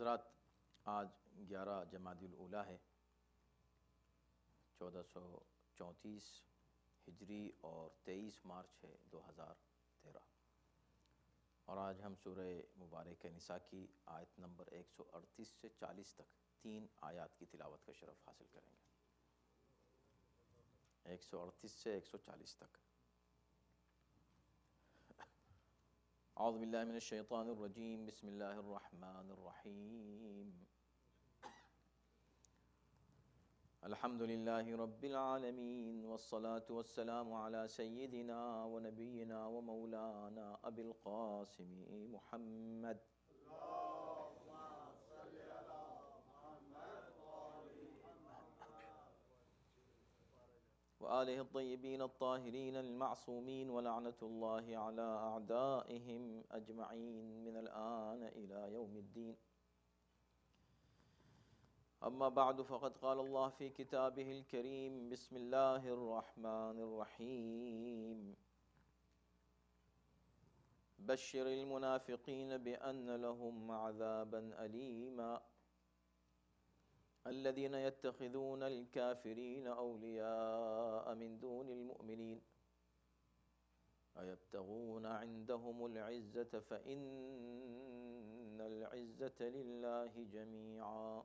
हजरात आज ग्यारह जमादिला है चौदह सौ चौंतीस हिजरी और तेईस मार्च है दो हज़ार तेरह और आज हम सूरह मुबारक निसा की आयत नंबर एक सौ अड़तीस से चालीस तक तीन आयात की तिलावत का शरफ़ हासिल करेंगे एक सौ अड़तीस से एक सौ चालीस तक أعوذ بالله من الشيطان الرجيم بسم الله الرحمن الرحيم الحمد لله رب العالمين والصلاة والسلام على سيدنا ونبينا ومولانا أبي القاسم محمد الله وآله الطيبين الطاهرين المعصومين ولعنة الله على أعدائهم أجمعين من الآن إلى يوم الدين أما بعد فقد قال الله في كتابه الكريم بسم الله الرحمن الرحيم بشر المنافقين بأن لهم عذابا أليماً الذين يتخذون الكافرين أولياء من دون المؤمنين أيبتغون عندهم العزة فإن العزة لله جميعاً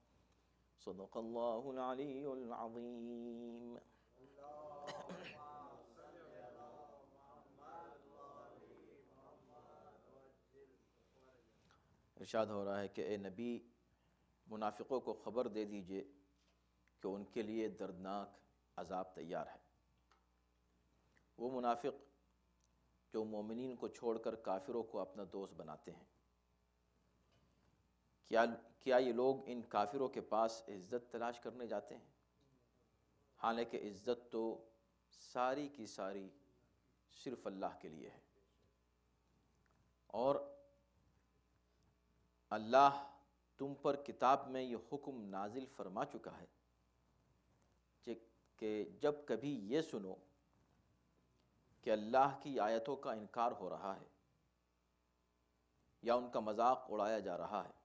صدق الله العلي العظيم इरशाद हो रहा है कि ए नबी मुनाफिकों को ख़बर दे दीजिए कि उनके लिए दर्दनाक अजाब तैयार है वो मुनाफिक जो मोमिन को छोड़कर काफिरों को अपना दोस्त बनाते हैं क्या क्या ये लोग इन काफिरों के पास इज़्ज़त तलाश करने जाते हैं हालांकि इज़्ज़त तो सारी की सारी सिर्फ़ अल्लाह के लिए है और अल्लाह तुम पर किताब में ये हुक्म नाजिल फरमा चुका है कि जब कभी ये सुनो कि अल्लाह की आयतों का इनकार हो रहा है या उनका मजाक उड़ाया जा रहा है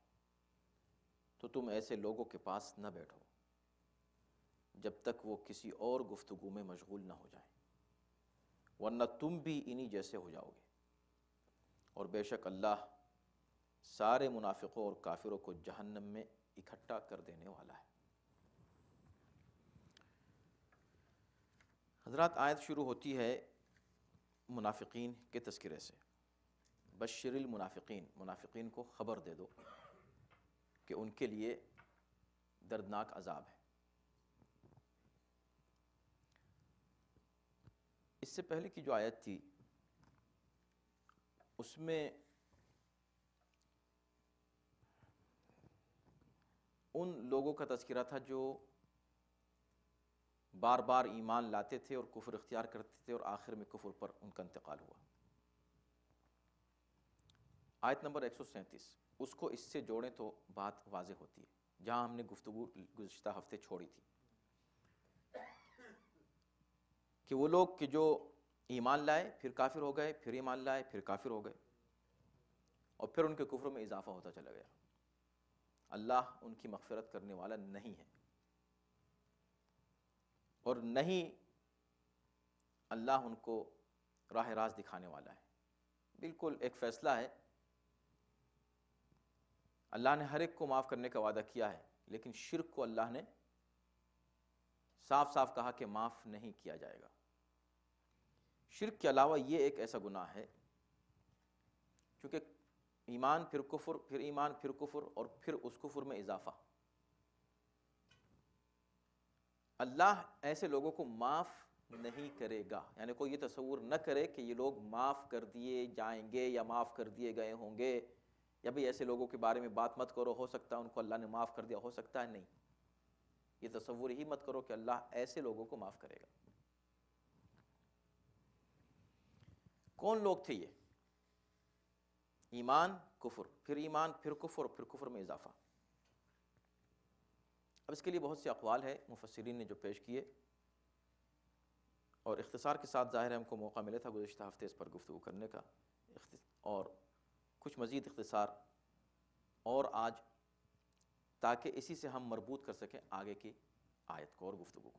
तो तुम ऐसे लोगों के पास न बैठो जब तक वो किसी और गुफ्तगु में मशगूल ना हो जाए वरना तुम भी इन्हीं जैसे हो जाओगे और बेशक अल्लाह सारे मुनाफिकों और काफिरों को जहन्नम में इकट्ठा कर देने वाला है हजरत आयत शुरू होती है मुनाफिकीन के तस्करे से बशरिल मुनाफिकीन मुनाफिकीन को ख़बर दे दो कि उनके लिए दर्दनाक अजाब है इससे पहले की जो आयत थी उसमें उन लोगों का तस्करा था जो बार बार ईमान लाते थे और कुफर इख्तियार करते थे और आखिर में कुफर पर उनका इंतकाल हुआ आयत नंबर एक सौ सैंतीस उसको इससे जोड़ें तो बात वाज होती है जहाँ हमने गुफ्तु गुज्त हफ्ते छोड़ी थी कि वो लोग कि जो ईमान लाए फिर काफिर हो गए फिर ईमान लाए फिर काफिर हो गए और फिर उनके कुफरों में इजाफा होता चला गया अल्लाह उनकी मगफरत करने वाला नहीं है और नहीं अल्लाह उनको राह रास दिखाने वाला है बिल्कुल एक फ़ैसला है अल्लाह ने हर एक को माफ़ करने का वादा किया है लेकिन शिरक को अल्लाह ने साफ साफ कहा कि माफ़ नहीं किया जाएगा शिरक के अलावा ये एक ऐसा गुनाह है क्योंकि ईमान फिर कुफुर फिर ईमान फिर कुफुर और फिर उस कुफुर में इजाफा अल्लाह ऐसे लोगों को माफ़ नहीं करेगा यानी कोई ये तस्वूर न करे कि ये लोग माफ़ कर दिए जाएंगे या माफ़ कर दिए गए होंगे या भाई ऐसे लोगों के बारे में बात मत करो हो सकता है उनको अल्लाह ने माफ़ कर दिया हो सकता है नहीं ये तस्वुर ही मत करो कि अल्लाह ऐसे लोगों को माफ़ करेगा कौन लोग थे ये ईमान कुफर फिर ईमान फिर कुफर फिर कुफर में इजाफा अब इसके लिए बहुत से अकवाल है मुफसरीन ने जो पेश किए और इख्तसार के साथ ज़ाहिर है हमको मौका मिला था गुजशत हफ्ते इस पर गुफ्तु करने का और कुछ मज़ीद इख्तसार और आज ताकि इसी से हम मरबूत कर सकें आगे की आयत को और गुफ्तु को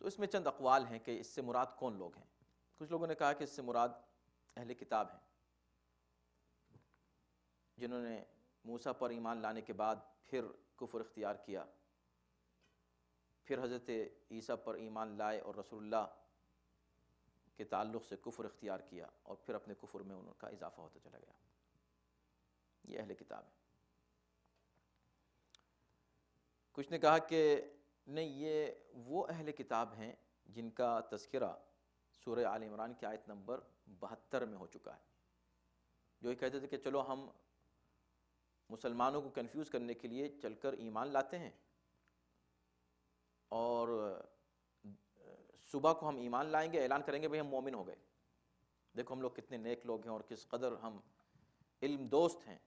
तो इसमें चंद अकवाल हैं कि इससे मुराद कौन लोग हैं कुछ लोगों ने कहा कि इससे मुराद अहल किताब हैं जिन्होंने मूसा पर ईमान लाने के बाद फिर कुफर इख्तियार किया फिर हज़रत ईसा पर ईमान लाए और रसोल्ला के ताल्लुक़ से कुफ्र अख्तियार किया और फिर अपने कुफ्र में उनका इजाफा होता चला गया ये अहले किताब है कुछ ने कहा कि नहीं ये वो अहले किताब हैं जिनका तस्करा सूर्य आल इमरान की आयत नंबर बहत्तर में हो चुका है जो ये कहते थे कि चलो हम मुसलमानों को कन्फ्यूज़ करने के लिए चलकर ईमान लाते हैं और सुबह को हम ईमान लाएंगे ऐलान करेंगे भाई हम मोमिन हो गए देखो हम लोग कितने नेक लोग हैं और किस कदर हम इल्म दोस्त हैं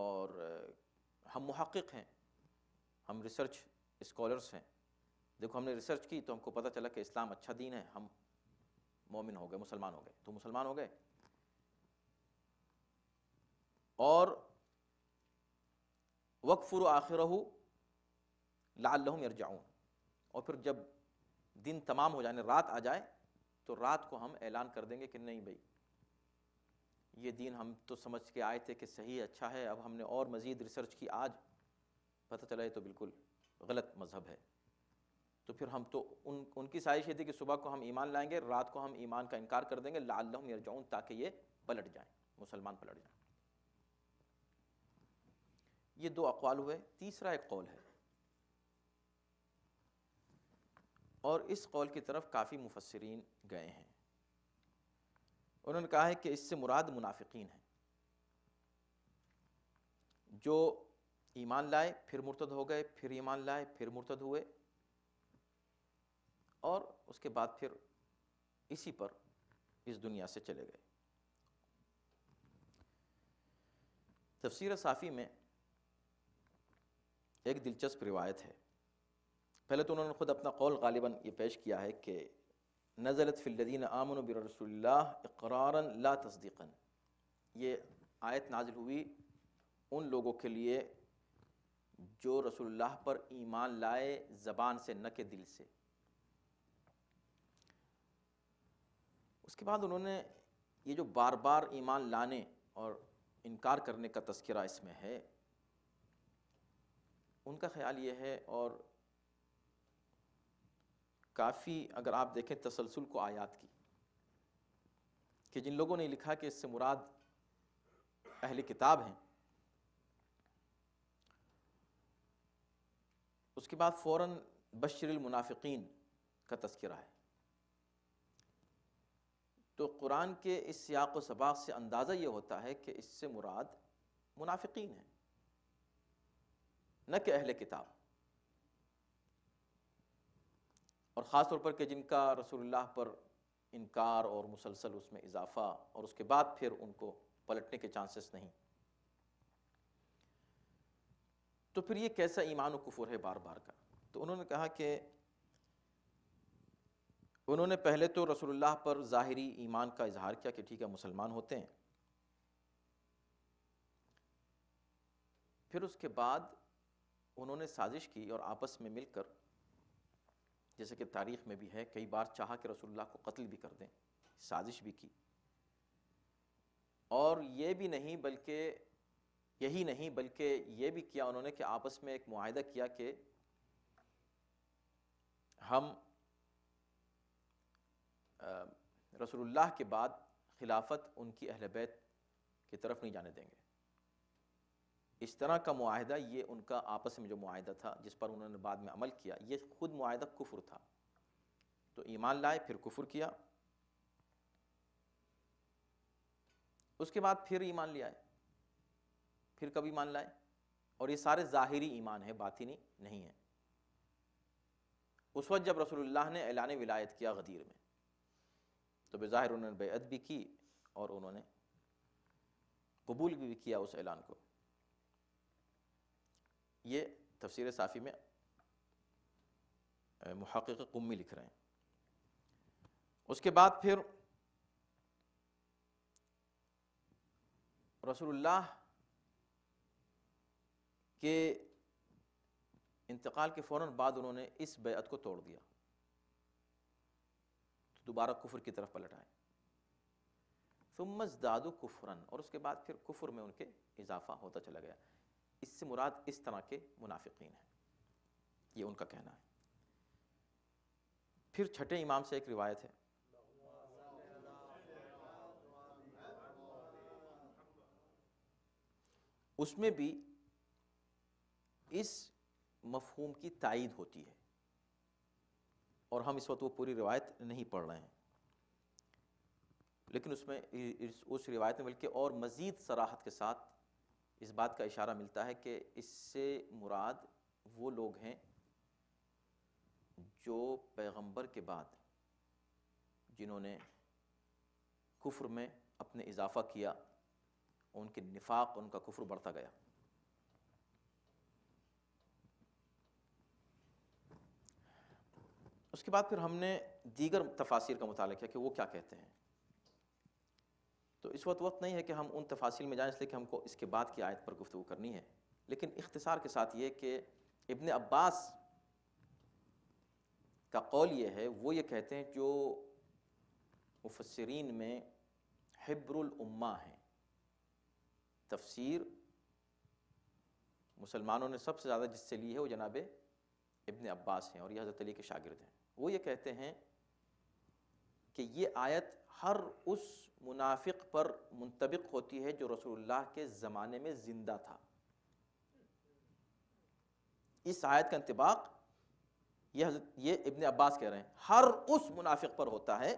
और हम महक़ हैं हम रिसर्च स्कॉलर्स हैं देखो हमने रिसर्च की तो हमको पता चला कि इस्लाम अच्छा दीन है हम मोमिन हो गए मुसलमान हो गए तो मुसलमान हो गए और वक्फुर आखिर लाल यरजाऊन और फिर जब दिन तमाम हो जाने रात आ जाए तो रात को हम ऐलान कर देंगे कि नहीं भाई ये दिन हम तो समझ के आए थे कि सही अच्छा है अब हमने और मज़ीद रिसर्च की आज पता चला है तो बिल्कुल गलत मज़हब है तो फिर हम तो उन उनकी साजिश ये थी कि सुबह को हम ईमान लाएंगे रात को हम ईमान का इनकार कर देंगे लाल जाऊँ ताकि ये पलट जाए मुसलमान पलट जाए ये दो अकवाल हुए तीसरा एक कौल है और इस कौल की तरफ काफ़ी मुफसरन गए हैं उन्होंने कहा है कि इससे मुराद मुनाफिकीन है जो ईमान लाए फिर मुर्तद हो गए फिर ईमान लाए फिर मुर्तद हुए और उसके बाद फिर इसी पर इस दुनिया से चले गए तफसीर साफ़ी में एक दिलचस्प रिवायत है पहले तो उन्होंने खुद अपना कौल गालिबा ये पेश किया है कि नज़रत फ़िल्लिन आमन रसोल्ला इकरारन ला तस्दीकन ये आयत नाजिल हुई उन लोगों के लिए जो रसोल्ला पर ईमान लाए ज़बान से न के दिल से उसके बाद उन्होंने ये जो बार बार ईमान लाने और इनकार करने का तस्करा इसमें है उनका ख्याल ये है और काफ़ी अगर आप देखें तसलसल को आयात की कि जिन लोगों ने लिखा कि इससे मुराद अहल किताब हैं उसके बाद फ़ौर बशरमुनाफ़िकीन का तस्करा है तो कुरान के इस सियाक व सबाक से अंदाज़ा ये होता है कि इससे मुराद मुनाफिकीन है न कि अहल किताब और ख़ास तौर पर कि जिनका रसूलुल्लाह पर इनकार और मुसलसल उसमें इजाफा और उसके बाद फिर उनको पलटने के चांसेस नहीं तो फिर ये कैसा ईमान कफुर है बार बार का तो उन्होंने कहा कि उन्होंने पहले तो रसूलुल्लाह पर ज़ाहरी ईमान का इजहार किया कि ठीक है मुसलमान होते हैं फिर उसके बाद उन्होंने साजिश की और आपस में मिलकर जैसे कि तारीख़ में भी है कई बार चाह के रसुल्ला को कत्ल भी कर दें साजिश भी की और ये भी नहीं बल्कि यही नहीं बल्कि ये भी किया उन्होंने कि आपस में एक माहदा किया कि हम रसोल्ला के बाद खिलाफत उनकी अहल बैत की तरफ नहीं जाने देंगे इस तरह का माहदा ये उनका आपस में जो माहदा था जिस पर उन्होंने बाद में अमल किया ये ख़ुद माहदा कुफर था तो ईमान लाए फिर कुफर किया उसके बाद फिर ईमान ले आए फिर कभी ईमान लाए और ये सारे ज़ाहरी ईमान है बातिनी नहीं है उस वक्त जब रसूलुल्लाह ने ऐलान विलायत किया गदीर में तो बेज़ाहिर उन्होंने बेअद भी की और उन्होंने कबूल भी किया उस ऐलान को ये तफसीर साफ़ी में महक़ कुम्मी लिख रहे हैं उसके बाद फिर रसूलुल्लाह के इंतकाल के फ़ौर बाद उन्होंने इस बेत को तोड़ दिया तो दोबारा कुफर की तरफ पलट आए सुमज दादू कुफरन और उसके बाद फिर कुफर में उनके इजाफा होता चला गया इससे मुराद इस तरह के मुनाफिकीन हैं ये उनका कहना है फिर छठे इमाम से एक रिवायत है उसमें भी इस मफहूम की तायद होती है और हम इस वक्त वो पूरी रिवायत नहीं पढ़ रहे हैं लेकिन उसमें इस उस रिवायत में बल्कि और मज़ीद सराहत के साथ इस बात का इशारा मिलता है कि इससे मुराद वो लोग हैं जो पैगंबर के बाद जिन्होंने कुफ्र में अपने इजाफ़ा किया उनके निफाक उनका कुफ्र बढ़ता गया उसके बाद फिर हमने दीगर तफासिर का मुताल किया कि वो क्या कहते हैं तो इस वक्त वक्त नहीं है कि हम उन तफासिल में जाएँ इसलिए कि हमको इसके बाद की आयत पर गुफ्तु करनी है लेकिन इख्तसार के साथ ये कि इबन अब्बास का कौल ये है वो ये कहते हैं जो मुफसरीन में हिब्रुलम्मा हैं तफसीर मुसलमानों ने सबसे ज़्यादा जिससे ली है वो जनाब इबन अब्बास हैं और ये हज़रत अली के शागिर्द हैं वो ये कहते हैं कि ये आयत हर उस मुनाफिक पर मुंतबिक होती है जो रसूलुल्लाह के ज़माने में ज़िंदा था इस आयत का इंतबाक ये ये इब्न अब्बास कह रहे हैं हर उस मुनाफिक पर होता है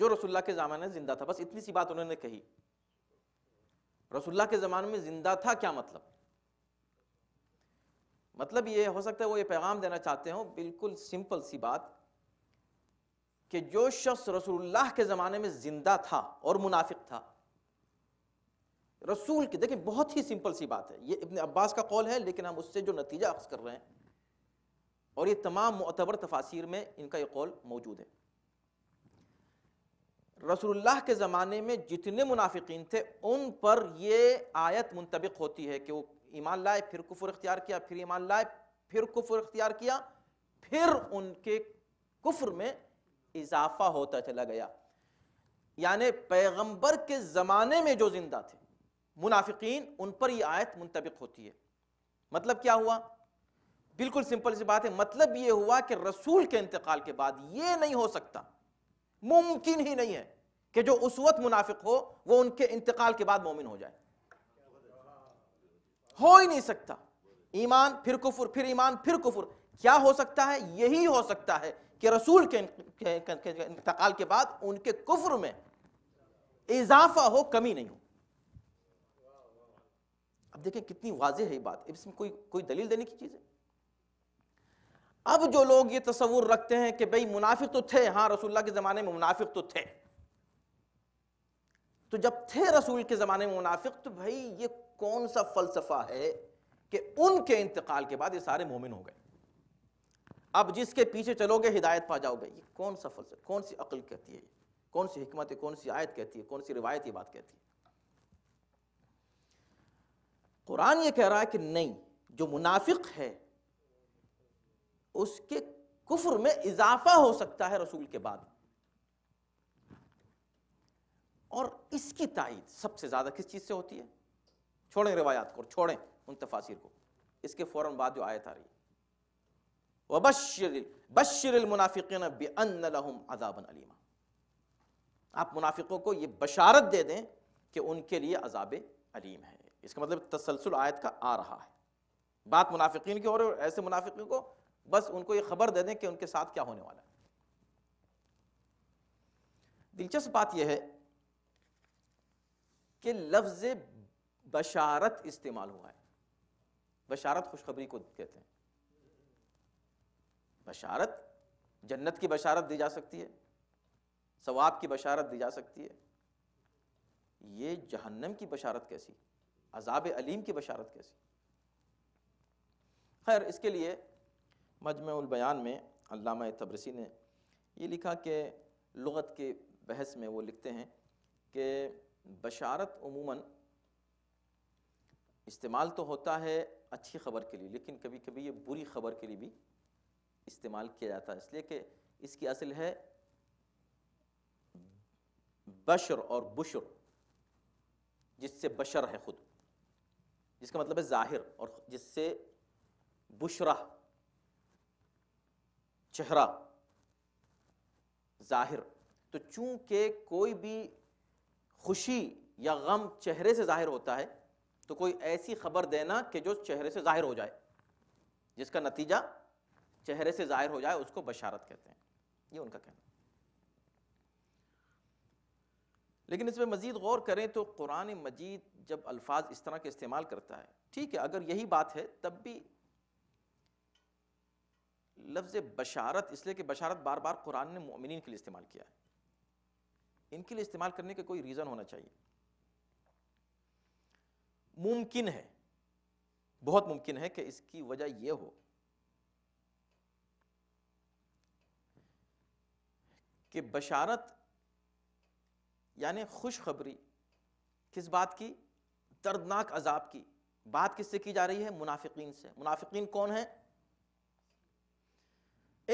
जो रसुल्ला के ज़माने में ज़िंदा था बस इतनी सी बात उन्होंने कही रसुल्ला के ज़माने में ज़िंदा था क्या मतलब मतलब ये हो सकता है वो ये पैगाम देना चाहते हो बिल्कुल सिंपल सी बात कि जो शख्स रसूलुल्लाह के ज़माने में ज़िंदा था और मुनाफिक था रसूल की देखिए बहुत ही सिंपल सी बात है ये इबन अब्बास का कौल है लेकिन हम उससे जो नतीजा अक्स कर रहे हैं और ये तमाम मतबर तफासिर में इनका ये कौल मौजूद है रसूलुल्लाह के ज़माने में जितने मुनाफिकीन थे उन पर यह आयत मुंतबिक होती है कि वो ईमान लाए फिर कुफर इख्तियार किया फिर ईमान लाए फिर कुफर इख्तियार किया फिर उनके कुफर में इजाफा होता चला गया यानी पैगंबर के ज़माने में जो ज़िंदा थे मुनाफिकीन उन पर यह आयत मुंतबिक होती है मतलब क्या हुआ बिल्कुल सिंपल सी बात है मतलब ये हुआ कि रसूल के इंतकाल के बाद ये नहीं हो सकता मुमकिन ही नहीं है कि जो उस वक्त मुनाफिक हो वो उनके इंतकाल के बाद मोमिन हो जाए हो ही नहीं सकता ईमान फिर कुफुर फिर ईमान फिर कुफुर क्या हो सकता है यही हो सकता है कि रसूल के इंतकाल के बाद उनके कुफ्र में इजाफा हो कमी नहीं हो अब देखें कितनी वाजह है ये बात इसमें कोई कोई दलील देने की चीज़ है अब जो लोग ये तस्वूर रखते हैं कि भाई मुनाफिक तो थे हाँ रसुल्ला के ज़माने में मुनाफिक तो थे तो जब थे रसूल के ज़माने में मुनाफिक तो भाई ये कौन सा फ़लसफ़ा है कि उनके इंतकाल के बाद ये सारे मोमिन हो गए अब जिसके पीछे चलोगे हिदायत पा जाओगे ये कौन सा फलसफा कौन सी अकल कहती है कौन सी हमत है कौन सी आयत कहती है कौन सी रिवायत ये बात कहती है कुरान ये कह रहा है कि नहीं जो मुनाफिक है उसके कुफर में इजाफा हो सकता है रसूल के बाद और इसकी तायद सबसे ज़्यादा किस चीज़ से होती है छोड़ें रिवायात को छोड़ें उन तफासिर को इसके फौरन बाद जो आयत आ रही है वबशर अजाबन अलीमा आप मुनाफिकों को यह बशारत दे दें कि उनके लिए अजाब अलीम है इसका मतलब तसलसल आयत का आ रहा है बात मुनाफिकीन की हो रही है ऐसे मुनाफिकों को बस उनको ये खबर दे दें कि उनके साथ क्या होने वाला है दिलचस्प बात यह है कि लफ्ज़ बशारत इस्तेमाल हुआ है बशारत खुशखबरी को कहते हैं बशारत जन्नत की बशारत दी जा सकती है सवाब की बशारत दी जा सकती है ये जहन्नम की बशारत कैसी अजाब अलीम की बशारत कैसी खैर इसके लिए बयान में अल्लामा तबरसी ने ये लिखा कि लगत के बहस में वो लिखते हैं कि बशारत उमूमन इस्तेमाल तो होता है अच्छी खबर के लिए लेकिन कभी कभी ये बुरी खबर के लिए भी इस्तेमाल किया जाता है इसलिए कि इसकी असल है बशर और बुशर जिससे बशर है खुद जिसका मतलब है जाहिर और जिससे बुशरा चेहरा जाहिर तो चूंकि कोई भी खुशी या गम चेहरे से जाहिर होता है तो कोई ऐसी खबर देना कि जो चेहरे से जाहिर हो जाए जिसका नतीजा चेहरे से जाहिर हो जाए उसको बशारत कहते हैं ये उनका कहना लेकिन इसमें मज़ीद गौर करें तो कुरान मजीद जब अल्फाज इस तरह के इस्तेमाल करता है ठीक है अगर यही बात है तब भी लफ्ज़ बशारत इसलिए कि बशारत बार बार कुरान ने मोमिन के लिए इस्तेमाल किया है इनके लिए इस्तेमाल करने का कोई रीज़न होना चाहिए मुमकिन है बहुत मुमकिन है कि इसकी वजह यह हो कि बशारत यानि खुशखबरी किस बात की दर्दनाक अजाब की बात किससे की जा रही है मुनाफिकीन से मुनाफिकीन कौन है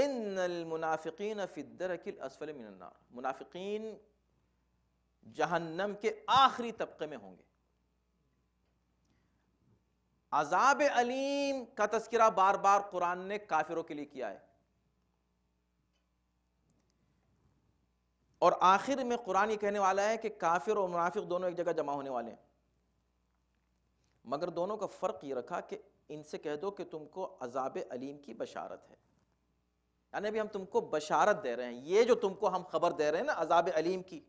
इन मुनाफिकीन फ़िदरकिल असफल मिनन्नार मुनाफिकीन जहन्नम के आखिरी तबके में होंगे अजाब अलीम का तस्करा बार बार कुरान ने काफिरों के लिए किया है और आखिर में कुरान ये कहने वाला है कि काफिर और मुनाफिक दोनों एक जगह जमा होने वाले हैं मगर दोनों का फ़र्क ये रखा कि इनसे कह दो कि तुमको अजाब अलीम की बशारत है यानी अभी हम तुमको बशारत दे रहे हैं ये जो तुमको हम खबर दे रहे हैं ना अजाब अलीम की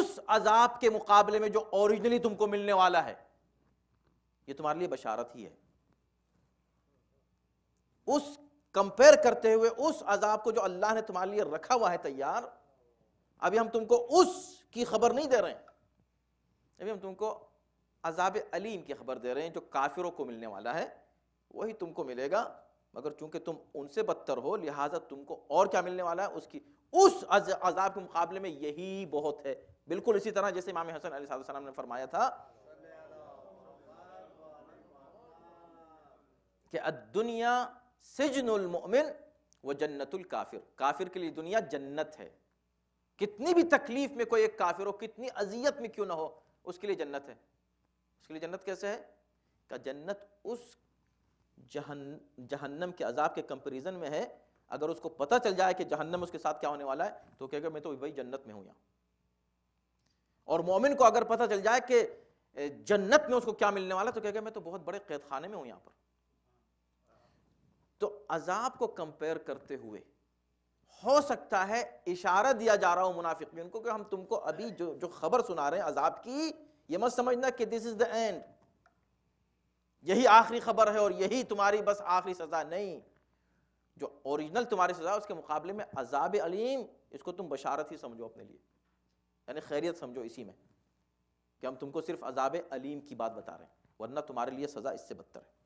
उस अजाब के मुकाबले में जो ओरिजिनली तुमको मिलने वाला है ये तुम्हारे लिए बशारत ही है उस कंपेयर करते हुए उस अजाब को जो अल्लाह ने तुम्हारे लिए रखा हुआ है तैयार अभी हम तुमको उस की खबर नहीं दे रहे हैं अभी हम तुमको अजाब अलीम की खबर दे रहे हैं जो काफिरों को मिलने वाला है वही तुमको मिलेगा मगर चूंकि तुम उनसे बदतर हो लिहाजा तुमको और क्या मिलने वाला है उसकी उस अजाब के मुकाबले में यही बहुत है बिल्कुल इसी तरह जैसे इमाम हसन सलाम ने फरमाया था कि दुनिया सिजनुल मोमिन व जन्नतुल काफिर काफिर के लिए दुनिया जन्नत है कितनी भी तकलीफ में कोई एक काफिर हो कितनी अजियत में क्यों ना हो उसके लिए जन्नत है उसके लिए जन्नत कैसे है का जन्नत उस जहन जहन्नम के अजाब के कंपेरिजन में है अगर उसको पता चल जाए कि जहन्नम उसके साथ क्या होने वाला है तो कहेगा मैं तो वही जन्नत में हूं यहाँ और मोमिन को अगर पता चल जाए कि जन्नत में उसको क्या मिलने वाला तो कहेगा मैं तो बहुत बड़े कैदखाने में हूं यहाँ पर तो अजाब को कंपेयर करते हुए हो सकता है इशारा दिया जा रहा हो मुनाफिकिन को कि हम तुमको अभी जो जो खबर सुना रहे हैं अजाब की ये मत समझना कि दिस इज द एंड यही आखिरी खबर है और यही तुम्हारी बस आखिरी सजा नहीं जो ओरिजिनल तुम्हारी सजा उसके मुकाबले में अजाब अलीम इसको तुम बशारत ही समझो अपने लिए यानी खैरियत समझो इसी में कि हम तुमको सिर्फ अजाब अलीम की बात बता रहे हैं वरना तुम्हारे लिए सजा इससे बदतर है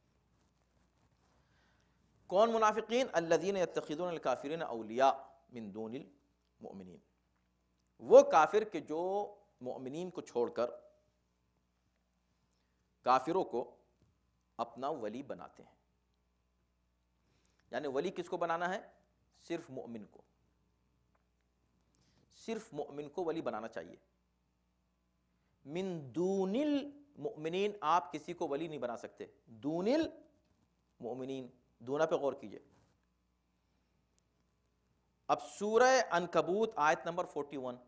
कौन मुनाफिकीन अल्लादीन यतखिदून अलिया मिनदून मोमिन वो काफिर के जो मोमिन को छोड़कर काफिरों को अपना वली बनाते हैं यानी वली किसको बनाना है सिर्फ मोमिन को सिर्फ मोमिन को वली बनाना चाहिए मिनदूनिल मोमिन आप किसी को वली नहीं बना सकते दूनिल मोमिन दोनों पे गौर कीजिए अब सूरह अनकबूत आयत नंबर 41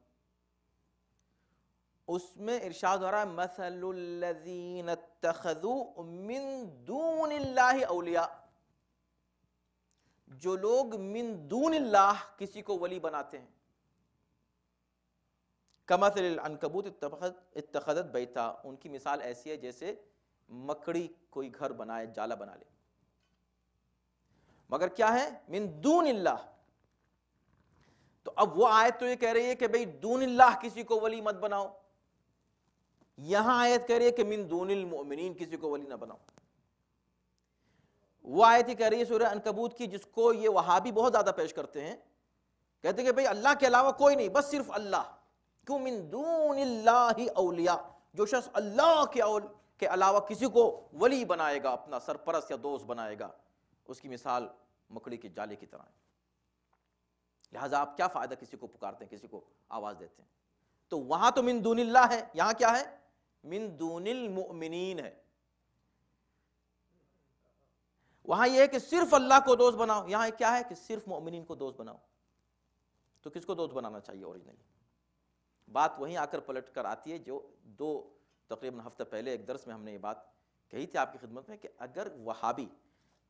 उसमें इरशाद हो रहा है मसलुल्लजीन तखजू मिन दून अलिया जो लोग मिन दून किसी को वली बनाते हैं कमसल अनकबूत इतखदत बैता उनकी मिसाल ऐसी है जैसे मकड़ी कोई घर बनाए जाला बना ले मगर क्या है मिन दून तो अब वो आयत तो ये कह रही है कि भाई दून किसी को वली मत बनाओ यहां आयत कह रही है कि मिन दूनिल मोमिन किसी को वली ना बनाओ वो आयत ही कह रही है सूर्य अनकबूत की जिसको ये वहाबी बहुत ज़्यादा पेश करते हैं कहते हैं कि भाई अल्लाह के अलावा कोई नहीं बस सिर्फ अल्लाह क्यों मिन दून ही अलिया जो शख्स अल्लाह के अलावा किसी को वली बनाएगा अपना सरपरस या दोस्त बनाएगा उसकी मिसाल मकड़ी के जाले की तरह है लिहाजा आप क्या फ़ायदा किसी को पुकारते हैं किसी को आवाज़ देते हैं तो वहां तो मिन दूनिल्ला है यहां क्या है मिन दूनिल मुमिनीन है वहाँ यह है कि सिर्फ अल्लाह को दोस्त बनाओ यहां क्या है कि सिर्फ मोमिन को दोस्त बनाओ तो किसको दोस्त बनाना चाहिए ओरिजिनली बात वहीं आकर पलट कर आती है जो दो तकरीबन हफ्ते पहले एक दर्स में हमने ये बात कही थी आपकी खिदमत में कि अगर वहाबी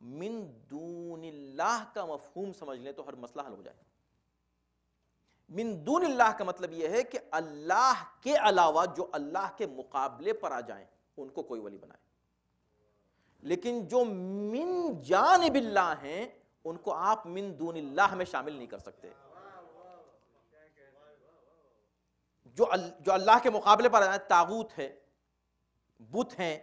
मिन दूनिल्लाह का मफहूम समझ लें तो हर मसला हल हो जाए मिन दूनिल्लाह का मतलब यह है कि अल्लाह के अलावा जो अल्लाह के मुकाबले पर आ जाए उनको कोई वली बनाए लेकिन जो मिन जान बिल्ला हैं उनको आप मिन दूनिल्लाह में शामिल नहीं कर सकते जो अल, जो अल्लाह के मुकाबले पर आ जाए ताबूत है बुत हैं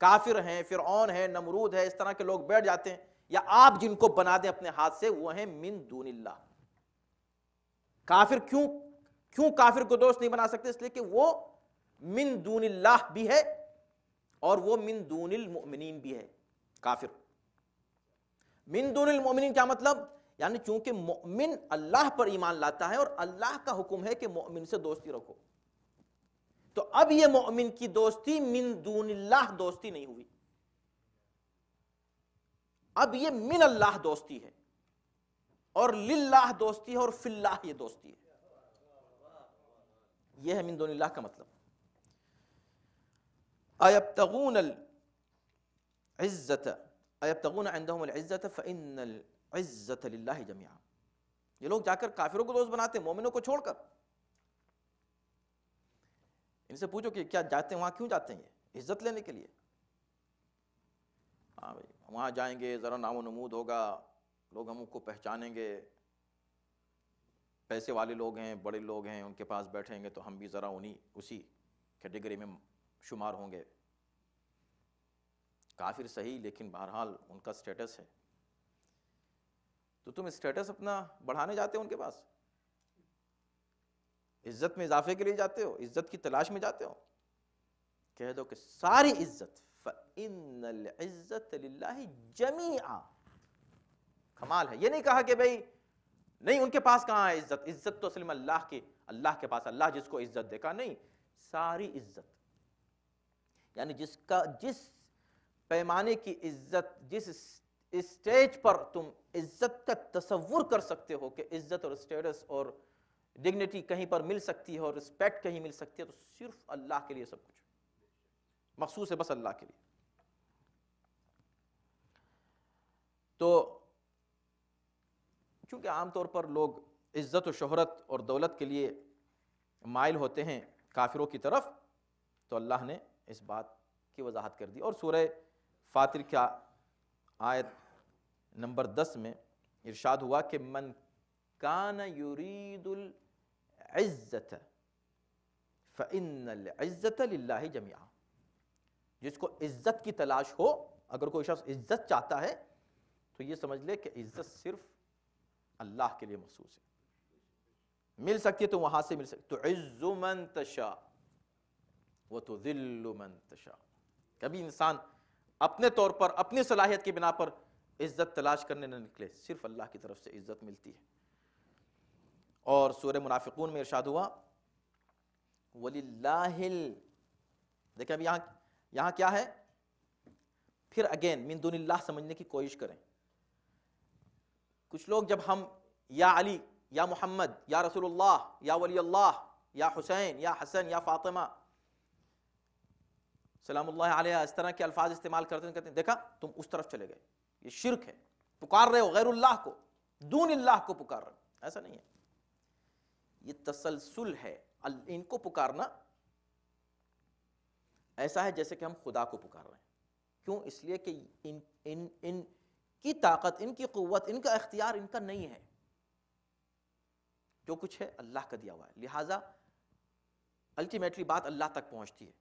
काफिर हैं फिर है नमरूद है इस तरह के लोग बैठ जाते हैं या आप जिनको बना दें अपने हाथ से वो हैं मिन दूनिल्ला काफिर क्यों क्यों काफिर को दोस्त नहीं बना सकते इसलिए कि वो मिन दूनिल्लाह भी है और वो मिन दूनिल मोमिन भी है काफिर मिन दूनिल मोमिन क्या मतलब यानी चूंकि मोमिन अल्लाह पर ईमान लाता है और अल्लाह का हुक्म है कि मोमिन से दोस्ती रखो तो अब ये मोमिन की दोस्ती मिन दूनिल्लाह दोस्ती नहीं हुई अब ये मिन अल्लाह दोस्ती है और लिल्लाह दोस्ती है और फिल्लाह ये दोस्ती है यह है मिन दूनिल्लाह का मतलब अयबतगून इज़्ज़त अयबतगून अंदहुम इज़्ज़त फ़इन्नल इज़्ज़त लिल्लाह जमिया ये लोग जाकर काफिरों को दोस्त बनाते हैं मोमिनों को छोड़कर इनसे पूछो कि क्या जाते हैं वहाँ क्यों जाते हैं ये इज्जत लेने के लिए हाँ भाई वहाँ जाएंगे ज़रा नामो नमूद होगा लोग हम उनको पहचानेंगे पैसे वाले लोग हैं बड़े लोग हैं उनके पास बैठेंगे तो हम भी ज़रा उन्हीं उसी कैटेगरी में शुमार होंगे काफिर सही लेकिन बहरहाल उनका स्टेटस है तो तुम स्टेटस अपना बढ़ाने जाते हो उनके पास इज्जत में इजाफे के लिए जाते हो इज्जत की तलाश में जाते हो कह दो कि सारी इज्जत इज्जत जमी कमाल है ये नहीं कहा कि भाई नहीं उनके पास कहाँ है इज्जत इज्जत तो असल में अल्लाह के अल्लाह के पास अल्लाह जिसको इज्जत देखा नहीं सारी इज्जत यानी जिसका जिस पैमाने की इज्जत जिस स्टेज पर तुम इज्जत का तस्वुर कर सकते हो कि इज्जत और स्टेटस और डिग्निटी कहीं पर मिल सकती है और रिस्पेक्ट कहीं मिल सकती है तो सिर्फ अल्लाह के लिए सब कुछ मखसूस है बस अल्लाह के लिए तो क्योंकि आमतौर पर लोग इज़्ज़त और शहरत और दौलत के लिए माइल होते हैं काफिरों की तरफ तो अल्लाह ने इस बात की वजाहत कर दी और सूर्य फातिर का आयत नंबर दस में इरशाद हुआ कि मन कान यूरीदुल इज़्ज़त फ़िन इज़्ज़त लाही जमिया जिसको इज़्ज़त की तलाश हो अगर कोई शख्स इज़्ज़त चाहता है तो ये समझ ले कि इज़्ज़त सिर्फ अल्लाह के लिए महसूस है मिल सकती है तो वहां से मिल सकती तो इज़्ज़ुमन तशा वो तो दिल्लुमन तशा कभी इंसान अपने तौर पर अपनी सलाहियत की बिना पर इज़्ज़त तलाश करने न निकले सिर्फ अल्लाह की तरफ से इज़्ज़त मिलती है और सूर मुनाफिकून में इर्शाद हुआ वलिल्लाहिल देखिए अब यहाँ यहाँ क्या है फिर अगेन मिनदुनिल्लाह समझने की कोशिश करें कुछ लोग जब हम या अली या मोहम्मद या रसूलुल्लाह या वली अल्लाह या हुसैन या हसन या फातिमा सलामुल्लाह अलैह इस तरह के अल्फाज इस्तेमाल करते हैं कहते हैं देखा तुम उस तरफ चले गए ये शिरक है पुकार रहे हो गैरुल्लाह को दून अल्लाह को पुकार रहे हो ऐसा नहीं है ये तसलसल है इनको पुकारना ऐसा है जैसे कि हम खुदा को पुकार रहे हैं क्यों इसलिए कि इन इन इन की ताकत इनकी क़वत इनका इख्तियार इनका नहीं है जो कुछ है अल्लाह का दिया हुआ है लिहाजा अल्टीमेटली बात अल्लाह तक पहुंचती है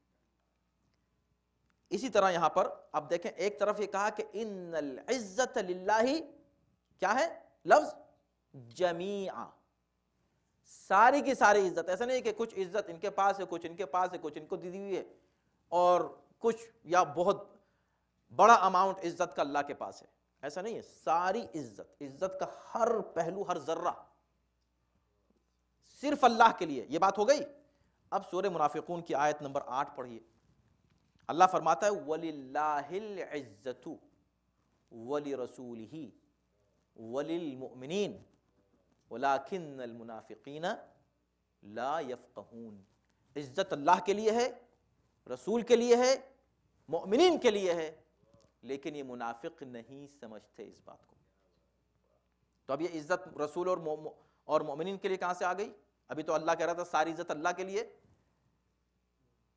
इसी तरह यहां पर आप देखें एक तरफ ये कहा कि इन इज्जत क्या है लफ्ज जमीआ सारी की सारी इज्जत ऐसा नहीं कि कुछ इज्जत इनके पास है कुछ इनके पास है कुछ इनको दी हुई है और कुछ या बहुत बड़ा अमाउंट इज्जत का अल्लाह के पास है ऐसा नहीं है सारी इज्जत इज्जत का हर पहलू हर जर्रा सिर्फ अल्लाह के लिए ये बात हो गई अब सूर्य मुनाफिकून की आयत नंबर आठ पढ़िए अल्लाह फरमाता है वलिल्लाहिल इज्जतु वली रसूल ही वलिल वलाकिनमनाफ़िन ला इज़्ज़त अल्लाह के लिए है रसूल के लिए है ममिन के लिए है लेकिन ये मुनाफिक नहीं समझते इस बात को तो अब ये इज़्ज़त रसूल और मौ, और मोमिन के लिए कहाँ से आ गई अभी तो अल्लाह कह रहा था सारी इज़्ज़त अल्लाह के लिए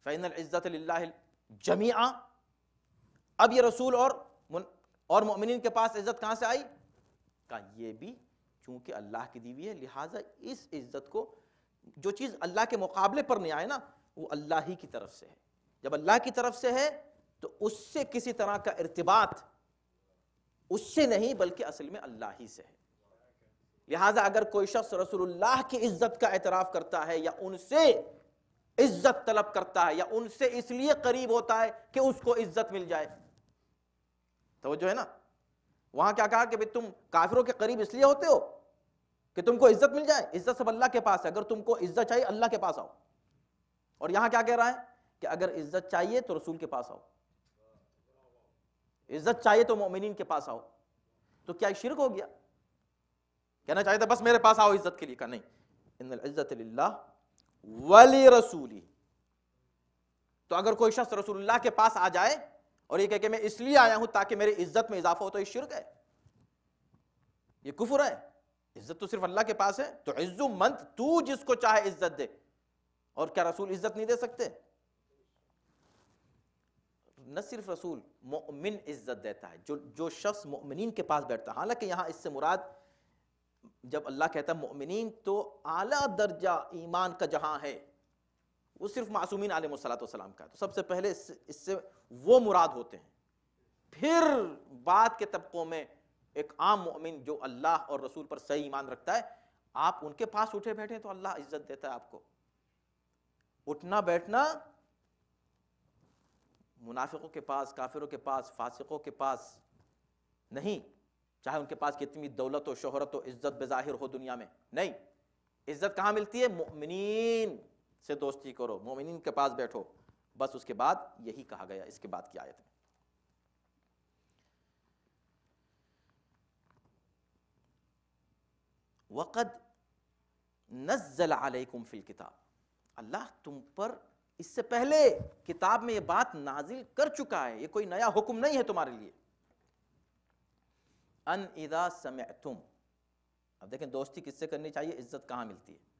फ़ैनल इज़्ज़त जमिया अब ये रसूल और और मोमिन के पास इज़्ज़त कहाँ से आई का ये भी चूँकि अल्लाह की दीवी है लिहाजा इस इज़्ज़त को जो चीज़ अल्लाह के मुकाबले पर नहीं आए ना वो अल्लाह ही की तरफ से है जब अल्लाह की तरफ से है तो उससे किसी तरह का इरतबात उससे नहीं बल्कि असल में अल्लाह ही से है लिहाजा अगर कोई शख्स रसूलुल्लाह की इज्जत का एतराफ़ करता है या उनसे इज्जत तलब करता है या उनसे इसलिए करीब होता है कि उसको इज्जत मिल जाए तो जो है ना वहां क्या कहा कि भाई तुम काफिरों के करीब इसलिए होते हो कि तुमको इज्जत मिल जाए इज्जत सब अल्लाह के पास है अगर तुमको इज्जत चाहिए अल्लाह के पास आओ और यहां क्या कह रहा है कि अगर इज्जत चाहिए तो रसूल के पास आओ इज्जत चाहिए तो मोमिन के पास आओ तो क्या शिरक हो गया कहना चाहिए था तो बस मेरे पास आओ इज्जत के लिए का नहीं इज्जत वली रसूली तो अगर कोई शख्स रसूलुल्लाह के पास आ जाए और ये कह के मैं इसलिए आया हूं ताकि मेरी इज्जत में इजाफा हो तो ये शिरक है ये कुफर है इज्जत तो सिर्फ अल्लाह के पास है तो इज्जु मंत तू जिसको चाहे इज्जत दे और क्या रसूल इज्जत नहीं दे सकते न सिर्फ रसूल मोमिन इज्जत देता है जो जो शख्स मोमिन के पास बैठता है हालांकि यहां इससे मुराद जब अल्लाह कहता है मोमिन तो आला दर्जा ईमान का जहां है वो सिर्फ मासूमिन आलमसलाम का तो सबसे पहले इससे वो मुराद होते हैं फिर बाद के तबकों में एक आम मोमिन जो अल्लाह और रसूल पर सही ईमान रखता है आप उनके पास उठे बैठे तो अल्लाह इज्जत देता है आपको उठना बैठना मुनाफिकों के पास काफिरों के पास फासिकों के पास नहीं चाहे उनके पास कितनी दौलत हो शोहरत हो इज्जत बेज़ाहिर हो दुनिया में नहीं इज्जत कहाँ मिलती है मोमिन से दोस्ती करो मोमिन के पास बैठो बस उसके बाद यही कहा गया इसके बाद की आयत में वक़द नज़ल अलैकुम फिल किताब अल्लाह तुम पर इससे पहले किताब में यह बात नाजिल कर चुका है ये कोई नया हुक्म नहीं है तुम्हारे लिए अन इदा समय तुम अब देखें दोस्ती किससे करनी चाहिए इज्जत कहाँ मिलती है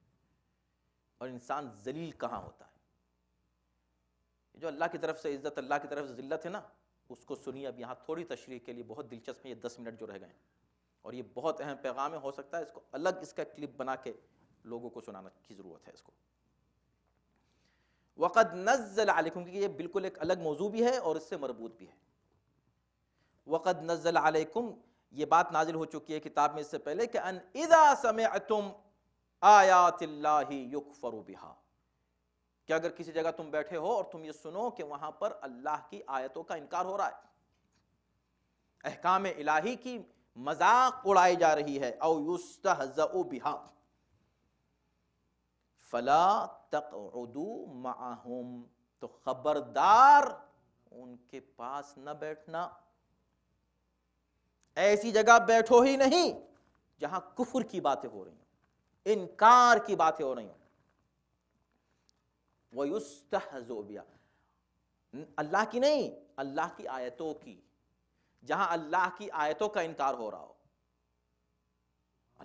और इंसान जलील कहाँ होता है जो अल्लाह की तरफ से इज़्ज़त अल्लाह की तरफ से ज़िल्लत है ना उसको सुनिए अब यहाँ थोड़ी तशरी के लिए बहुत दिलचस्प है ये दस मिनट जो रह गए और ये बहुत अहम पैगाम हो सकता है इसको अलग इसका क्लिप बना के लोगों को सुनाना की ज़रूरत है इसको वक़द नज़ल आलिकुम क्योंकि ये बिल्कुल एक अलग मौजू भी है और इससे मरबूत भी है वक़द नज़ल आलकुम ये बात नाजिल हो चुकी है किताब में इससे पहले कि अन इदा समय तुम आयातिल्ला युग फरूबिहा कि अगर किसी जगह तुम बैठे हो और तुम ये सुनो कि वहां पर अल्लाह की आयतों का इनकार हो रहा है अहकाम इलाही की मजाक उड़ाई जा रही है औ बिहा फला तक माहम तो खबरदार उनके पास न बैठना ऐसी जगह बैठो ही नहीं जहां कुफर की बातें हो रही इनकार की बातें हो रही हूं वयुस्तोबिया अल्लाह की नहीं अल्लाह की आयतों की जहां अल्लाह की आयतों का इनकार हो रहा हो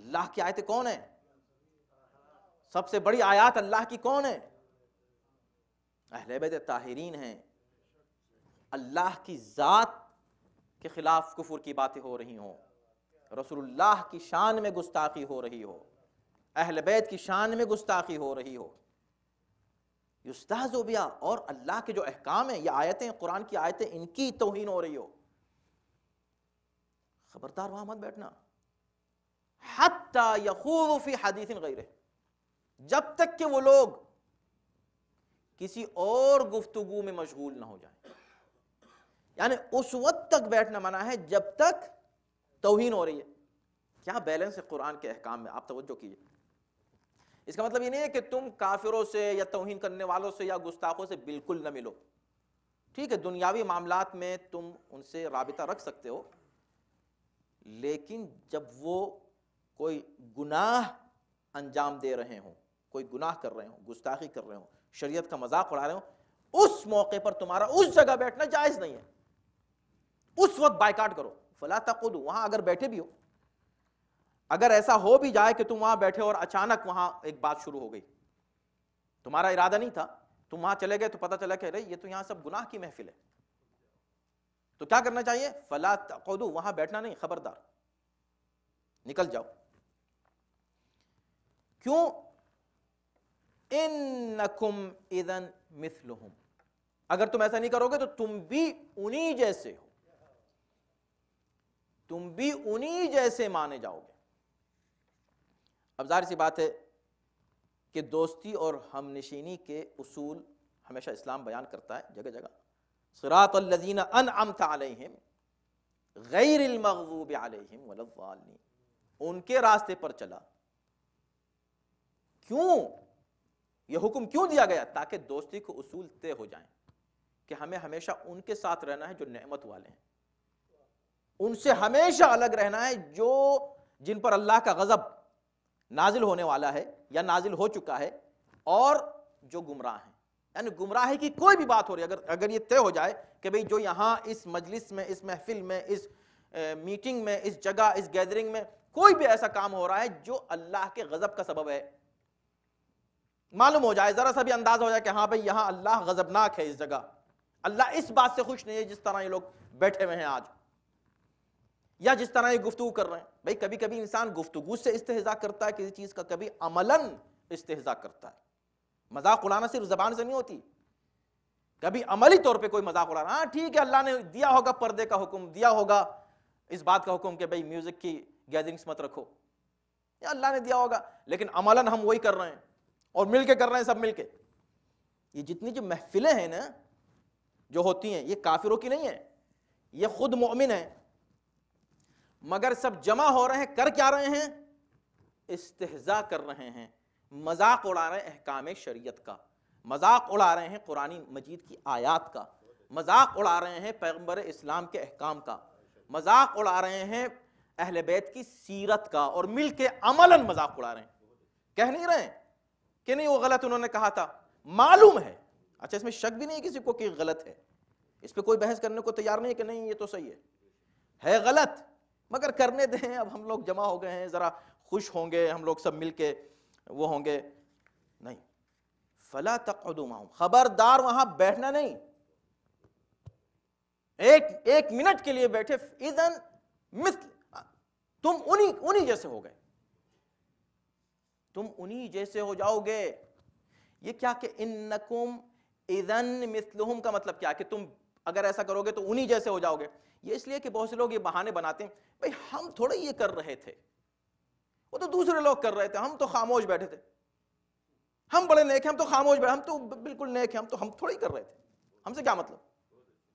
अल्लाह की आयतें कौन है सबसे बड़ी आयात अल्लाह की कौन है अहलेबे ताहरीन हैं अल्लाह की ज़ात के खिलाफ कुफुर की बातें हो रही हो रसूलुल्लाह की शान में गुस्ताखी हो रही हो अहल बैत की शान में गुस्ताखी हो रही हो युस्ताजोबिया और अल्लाह के जो अहकाम हैं ये आयतें कुरान की आयतें इनकी तोहिन हो रही हो खबरदार वहां मत बैठना हत्ता यखूफी हदीसिन गैर जब तक के वो लोग किसी और गुफ्तगु में मशगूल ना हो जाए यानी उस वक्त तक बैठना मना है जब तक तोहिन हो रही है क्या बैलेंस है कुरान के अहकाम में आप तवज्जो कीजिए इसका मतलब ये नहीं है कि तुम काफिरों से या तोहिन करने वालों से या गुस्ताखों से बिल्कुल ना मिलो ठीक है दुनियावी मामला में तुम उनसे रबता रख सकते हो लेकिन जब वो कोई गुनाह अंजाम दे रहे हो कोई गुनाह कर रहे हो गुस्ताखी कर रहे हो शरीयत का मजाक उड़ा रहे हो उस मौके पर तुम्हारा उस जगह बैठना जायज़ नहीं है उस वक्त बाइकाट करो फला तक वहां अगर बैठे भी हो अगर ऐसा हो भी जाए कि तुम वहां बैठे और अचानक वहां एक बात शुरू हो गई तुम्हारा इरादा नहीं था तुम वहां चले गए तो पता चला कि अरे ये तो यहां सब गुनाह की महफिल है तो क्या करना चाहिए फला तकदू वहां बैठना नहीं खबरदार निकल जाओ क्यों इन इधन मिसलुहुम अगर तुम ऐसा नहीं करोगे तो तुम भी उन्हीं जैसे हो तुम भी उन्हीं जैसे माने जाओगे अब जाहिर सी बात है कि दोस्ती और हम नशीनी के असूल हमेशा इस्लाम बयान करता है जगह जगह सरात अन अमत गैरमूब आलम उनके रास्ते पर चला क्यों यह हुक्म क्यों दिया गया ताकि दोस्ती को असूल तय हो जाए कि हमें हमेशा उनके साथ रहना है जो नेमत वाले हैं उनसे हमेशा अलग रहना है जो जिन पर अल्लाह का गज़ब नाजिल होने वाला है या नाजिल हो चुका है और जो गुमराह हैं यानी गुमराह की कोई भी बात हो रही है अगर अगर ये तय हो जाए कि भाई जो यहाँ इस मजलिस में इस महफिल में इस ए, मीटिंग में इस जगह इस गैदरिंग में कोई भी ऐसा काम हो रहा है जो अल्लाह के गजब का सबब है मालूम हो जाए ज़रा सा भी अंदाज हो जाए कि हाँ भाई यहाँ अल्लाह गजबनाक है इस जगह अल्लाह इस बात से खुश नहीं है जिस तरह ये लोग बैठे हुए हैं आज या जिस तरह ये गुफ्तु कर रहे हैं भाई कभी कभी इंसान गुफ्तगु से इस्तेजा करता है किसी चीज़ का कभी अमलन इस्तेजा करता है मजाक उड़ाना सिर्फ जबान से नहीं होती कभी अमली तौर पे कोई मजाक उड़ाना हाँ ठीक है अल्लाह ने दिया होगा पर्दे का हुक्म दिया होगा इस बात का हुक्म कि भाई म्यूजिक की गैदरिंग्स मत रखो या अल्लाह ने दिया होगा लेकिन अमलन हम वही कर रहे हैं और मिलके कर रहे हैं सब मिलके ये जितनी जो महफिलें हैं ना जो होती हैं ये काफिरों की नहीं है ये खुद मोमिन है मगर सब जमा हो रहे हैं कर क्या रहे हैं इस्तेजा कर रहे हैं मजाक उड़ा रहे हैं अहकाम शरीयत का मजाक उड़ा रहे हैं कुरानी मजीद की आयात का मजाक उड़ा रहे हैं पैगम्बर इस्लाम के अहकाम का मजाक उड़ा रहे हैं अहल बैत की सीरत का और मिल के अमलन मजाक उड़ा रहे हैं कह नहीं रहे कि नहीं वो गलत उन्होंने कहा था मालूम है अच्छा इसमें शक भी नहीं किसी को कि गलत है इस पर कोई बहस करने को तैयार नहीं है कि नहीं ये तो सही है है गलत मगर करने दें अब हम लोग जमा हो गए हैं ज़रा खुश होंगे हम लोग सब मिल के वो होंगे नहीं फला तक खबरदार वहां बैठना नहीं एक एक मिनट के लिए बैठे इधन मिस्ल तुम उन्हीं उन्हीं जैसे हो गए तुम उन्हीं जैसे हो जाओगे ये क्या कि नकुम इधन मिसलुम का मतलब क्या कि तुम अगर ऐसा करोगे तो उन्हीं जैसे हो जाओगे ये इसलिए कि बहुत से लोग ये बहाने बनाते हैं भाई हम थोड़े ये कर रहे थे वो तो दूसरे लोग कर रहे थे हम तो खामोश बैठे थे हम बड़े नेक हैं हम तो खामोश बैठे हम तो बिल्कुल नेक हैं हम तो हम थोड़े ही कर रहे थे हमसे क्या मतलब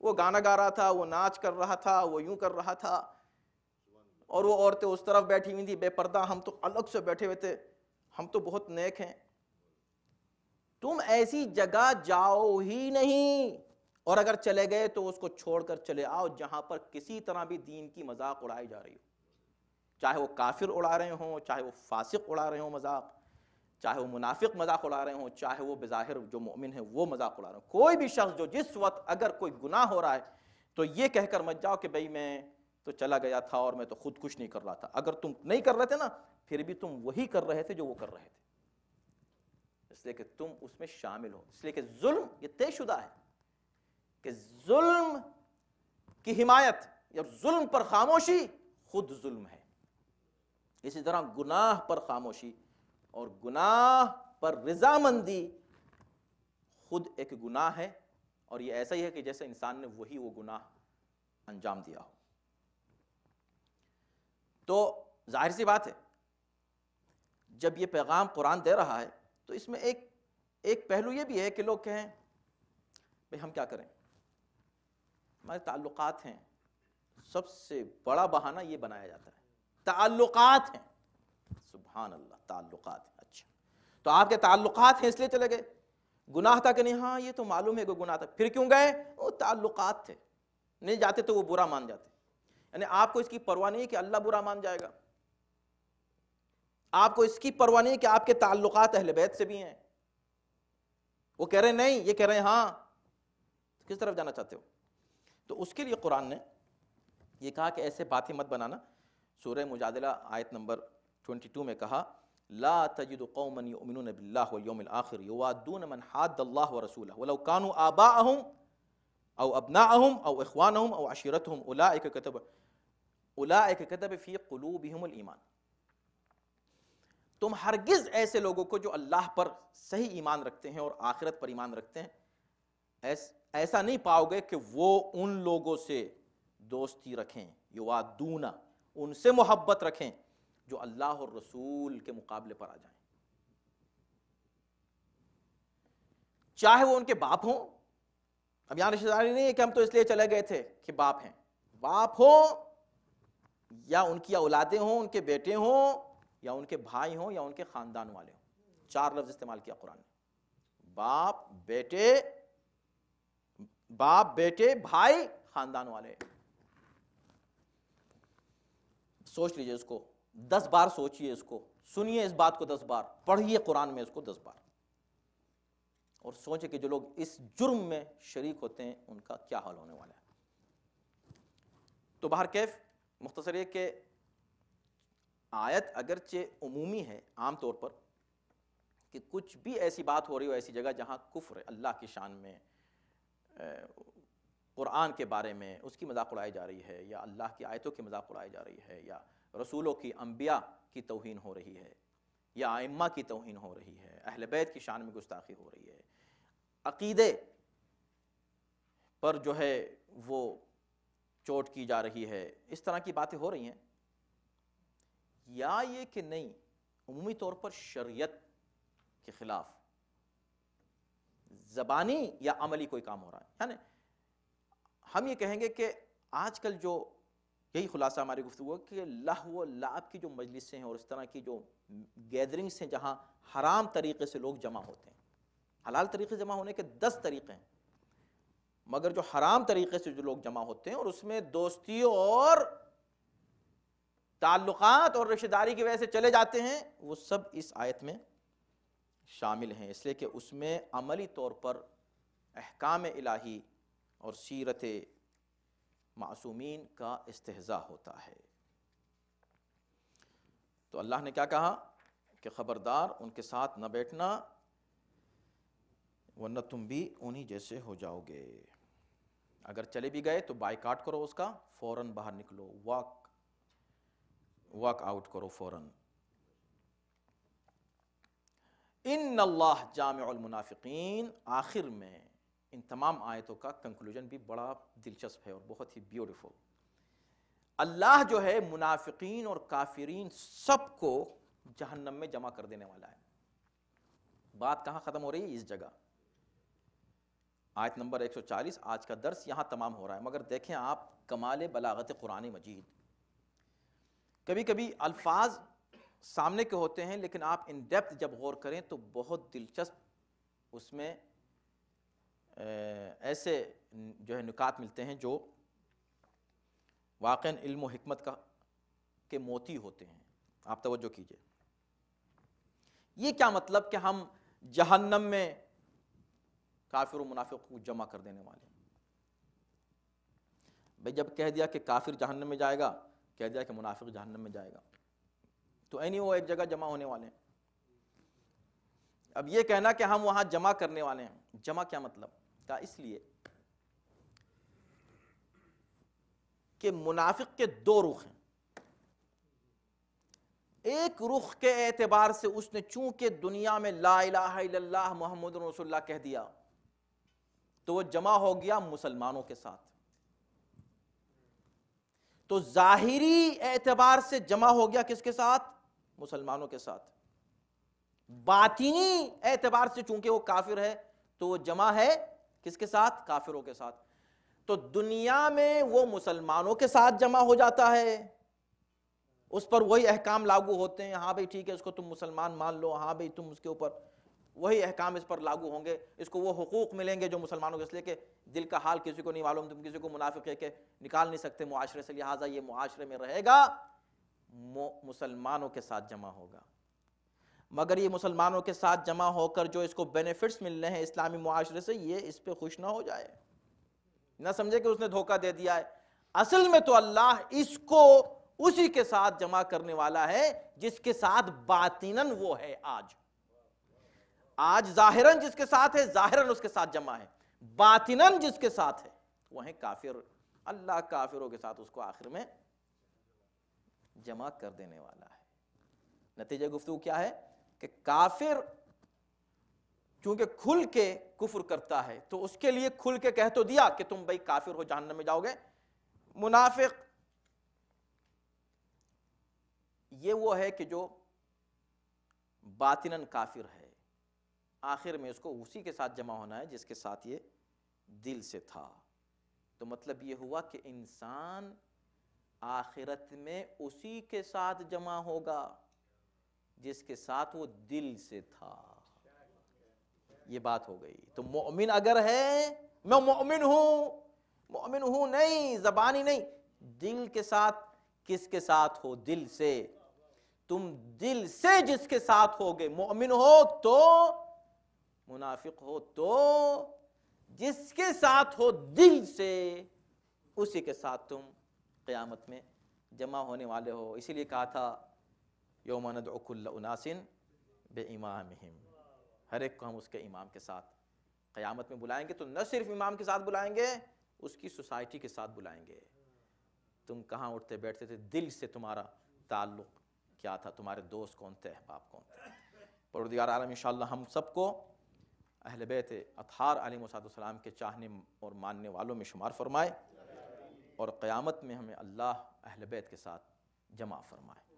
वो गाना गा रहा था वो नाच कर रहा था वो यूं कर रहा था और वो औरतें उस तरफ बैठी हुई थी बेपर्दा हम तो अलग से बैठे हुए थे हम तो बहुत नेक हैं तुम ऐसी जगह जाओ ही नहीं और अगर चले गए तो उसको छोड़कर चले आओ जहाँ पर किसी तरह भी दीन की मजाक उड़ाई जा रही हो चाहे वो काफिर उड़ा रहे हों चाहे वो फासिक उड़ा रहे हों मजाक चाहे वो मुनाफिक मजाक उड़ा रहे हों चाहे वो बज़ाहिर जो मोमिन है वो मजाक उड़ा रहे हों कोई भी शख्स जो जिस वक्त अगर कोई गुनाह हो रहा है तो ये कहकर मत जाओ कि भाई मैं तो चला गया था और मैं तो खुद कुछ नहीं कर रहा था अगर तुम नहीं कर रहे थे ना फिर भी तुम वही कर रहे थे जो वो कर रहे थे इसलिए कि तुम उसमें शामिल हो इसलिए कि जुल्म ये तयशुदा है कि जुल्म की हिमायत या जुल्म पर खामोशी खुद जुल्म है इसी तरह गुनाह पर खामोशी और गुनाह पर रजामंदी खुद एक गुनाह है और ये ऐसा ही है कि जैसे इंसान ने वही वो गुनाह अंजाम दिया हो तो जाहिर सी बात है जब ये पैगाम कुरान दे रहा है तो इसमें एक एक पहलू ये भी है कि लोग कहें भाई हम क्या करें हमारे ताल्लुकात हैं सबसे बड़ा बहाना ये बनाया जाता है ताल्लुकात हैं सुबह अल्लाह ताल्लुकात है अच्छा तो आपके ताल्लुक हैं इसलिए चले गए गुनाह था कि नहीं हाँ ये तो मालूम है कि गुनाह था फिर क्यों गए वो ताल्लुकात थे नहीं जाते तो वो बुरा मान जाते यानी आपको इसकी परवाह नहीं है कि अल्लाह बुरा मान जाएगा आपको इसकी परवाह नहीं कि आपके ताल्लुक अहल बैत से भी हैं वो कह रहे नहीं ये कह रहे हैं हाँ तो किस तरफ जाना चाहते हो तो उसके लिए कुरान ने ये कहा कि ऐसे बातें मत बनाना सूर्य मुजादला आयत नंबर 22 में कहा ला तजिद कौमन यमिन बिल्लाम आखिर युवादून मन हाद अल्लाह व रसूल वलौकान आबा अहम अव अबना अहम अव अखवान अहम अव अशीरत हम उला एक कतब उला एक कतब फ़ी कलूब ईमान तुम हरगिज़ ऐसे लोगों को जो अल्लाह पर सही ईमान रखते हैं और आखिरत पर ईमान रखते हैं ऐसे ऐसा नहीं पाओगे कि वो उन लोगों से दोस्ती रखें युवा दूना उनसे मोहब्बत रखें जो अल्लाह और रसूल के मुकाबले पर आ जाए चाहे वो उनके बाप हों अब यहां रिश्तेदारी नहीं है कि हम तो इसलिए चले गए थे कि बाप हैं बाप हो या उनकी औलादे हों उनके बेटे हों या उनके भाई हों या उनके खानदान वाले हों चार लफ्ज इस्तेमाल किया कुरान ने बाप बेटे बाप बेटे भाई खानदान वाले सोच लीजिए इसको दस बार सोचिए इसको सुनिए इस बात को दस बार पढ़िए कुरान में इसको दस बार और सोचे कि जो लोग इस जुर्म में शरीक होते हैं उनका क्या हाल होने वाला है तो बाहर कैफ मुख्तसर ये कि आयत अगरचे उमूमी है आम तौर पर कि कुछ भी ऐसी बात हो रही हो ऐसी जगह जहां कुफ्र अल्लाह की शान में कुरान के बारे में उसकी मजाक उड़ाई जा रही है या अल्लाह की आयतों की मजाक उड़ाई जा रही है या रसूलों की अम्बिया की तोहन हो रही है या आइम्मा की तोहन हो रही है अहल बैत की शान में गुस्ताखी हो रही है अकीदे पर जो है वो चोट की जा रही है इस तरह की बातें हो रही हैं या ये कि नहीं अमूमी तौर पर शरीयत के ख़िलाफ़ ज़बानी या अमली कोई काम हो रहा है यानी हम ये कहेंगे कि आजकल जो यही खुलासा हमारी गुफ्तु हुआ कि लह व लाभ की जो मजलिसें हैं और इस तरह की जो गैदरिंग्स हैं जहाँ हराम तरीके से लोग जमा होते हैं हलाल तरीके से जमा होने के दस तरीके हैं मगर जो हराम तरीके से जो लोग जमा होते हैं और उसमें दोस्ती और ताल्लुकात और रिश्तेदारी की वजह से चले जाते हैं वो सब इस आयत में शामिल हैं इसलिए कि उसमें अमली तौर पर अहकाम इलाही और सीरत मासूमीन का इस्तेजा होता है तो अल्लाह ने क्या कहा कि ख़बरदार उनके साथ न बैठना वरना तुम भी उन्हीं जैसे हो जाओगे अगर चले भी गए तो बाइकाट करो उसका फ़ौर बाहर निकलो वॉक वॉक आउट करो फ़ौरन इन अल्लाह जामफ़िन आखिर में इन तमाम आयतों का कंक्लूजन भी बड़ा दिलचस्प है और बहुत ही ब्यूटीफुल अल्लाह जो है मुनाफिकीन और काफिरीन सबको जहन्नम में जमा कर देने वाला है बात कहां ख़त्म हो रही है इस जगह आयत नंबर 140 आज का दर्स यहां तमाम हो रहा है मगर देखें आप कमाल बलागत कुरान मजीद कभी कभी अल्फाज सामने के होते हैं लेकिन आप इन डेप्थ जब गौर करें तो बहुत दिलचस्प उसमें ऐसे जो है निकात मिलते हैं जो वाक़ इल्म हमत का के मोती होते हैं आप तवज्जो कीजिए ये क्या मतलब कि हम जहन्नम में काफिर और मुनाफिक को जमा कर देने वाले भाई जब कह दिया कि काफिर जहन्नम में जाएगा कह दिया कि मुनाफिक जहन्नम में जाएगा तो एनी वो एक जगह जमा होने वाले हैं अब ये कहना कि हम वहां जमा करने वाले हैं जमा क्या मतलब का इसलिए कि मुनाफिक के दो रुख हैं एक रुख के एतबार से उसने चूंकि दुनिया में ला इलाहा मोहम्मद रसुल्ला कह दिया तो वो जमा हो गया मुसलमानों के साथ तो जाहिरी एतबार से जमा हो गया किसके साथ मुसलमानों के साथ बातिनी एतबार से चूंकि वो काफिर है तो वो जमा है किसके साथ काफिरों के साथ तो दुनिया में वो मुसलमानों के साथ जमा हो जाता है उस पर वही अहकाम लागू होते हैं हाँ भाई ठीक है इसको तुम मुसलमान मान लो हाँ भाई तुम उसके ऊपर वही अहकाम इस पर लागू होंगे इसको वो हकूक़ मिलेंगे जो मुसलमानों के इसलिए कि दिल का हाल किसी को नहीं मालूम तुम किसी को मुनाफिक के निकाल नहीं सकते मुआरे से लिहाजा ये मुआरे में रहेगा मुसलमानों के साथ जमा होगा मगर ये मुसलमानों के साथ जमा होकर जो इसको बेनिफिट्स मिलने हैं इस्लामी माशरे से ये इस पर खुश ना हो जाए ना समझे कि उसने धोखा दे दिया है असल में तो अल्लाह इसको उसी के साथ जमा करने वाला है जिसके साथ बातिनन वो है आज आज जाहिरन जिसके साथ है जाहिरन उसके साथ जमा है बातिनन जिसके साथ है वह है काफिर अल्लाह काफिरों के साथ उसको आखिर में जमा कर देने वाला है नतीजा गुफ्तु क्या है कि काफिर चूंकि खुल के कुफर करता है तो उसके लिए खुल के कह तो दिया कि तुम भाई काफिर हो जानने में जाओगे मुनाफिक ये वो है कि जो बातिनन काफिर है आखिर में उसको उसी के साथ जमा होना है जिसके साथ ये दिल से था तो मतलब ये हुआ कि इंसान आखिरत में उसी के साथ जमा होगा जिसके साथ वो दिल से था ये बात हो गई तो मोमिन अगर है मैं मोमिन हूं मोमिन हूं नहीं जबानी नहीं दिल के साथ किसके साथ हो दिल से तुम दिल से जिसके साथ हो गए मोमिन हो तो मुनाफिक हो तो जिसके साथ हो दिल से उसी के साथ तुम क़्यामत में जमा होने वाले हो इसीलिए कहा था योमानद उकुल्लासिन बे इमाम हर एक को हम उसके इमाम के साथ क़यामत में बुलाएंगे तो न सिर्फ इमाम के साथ बुलाएंगे उसकी सोसाइटी के साथ बुलाएंगे तुम कहाँ उठते बैठते थे दिल से तुम्हारा ताल्लुक़ क्या था तुम्हारे दोस्त कौन थे अहबाब कौन थे परवरदिगार आलम इन हम सबको अहल बैत अतहार आलिम वसादम के चाहने और मानने वालों में शुमार फरमाए और क़यामत में हमें अल्लाह अहल बैत के साथ जमा फरमाए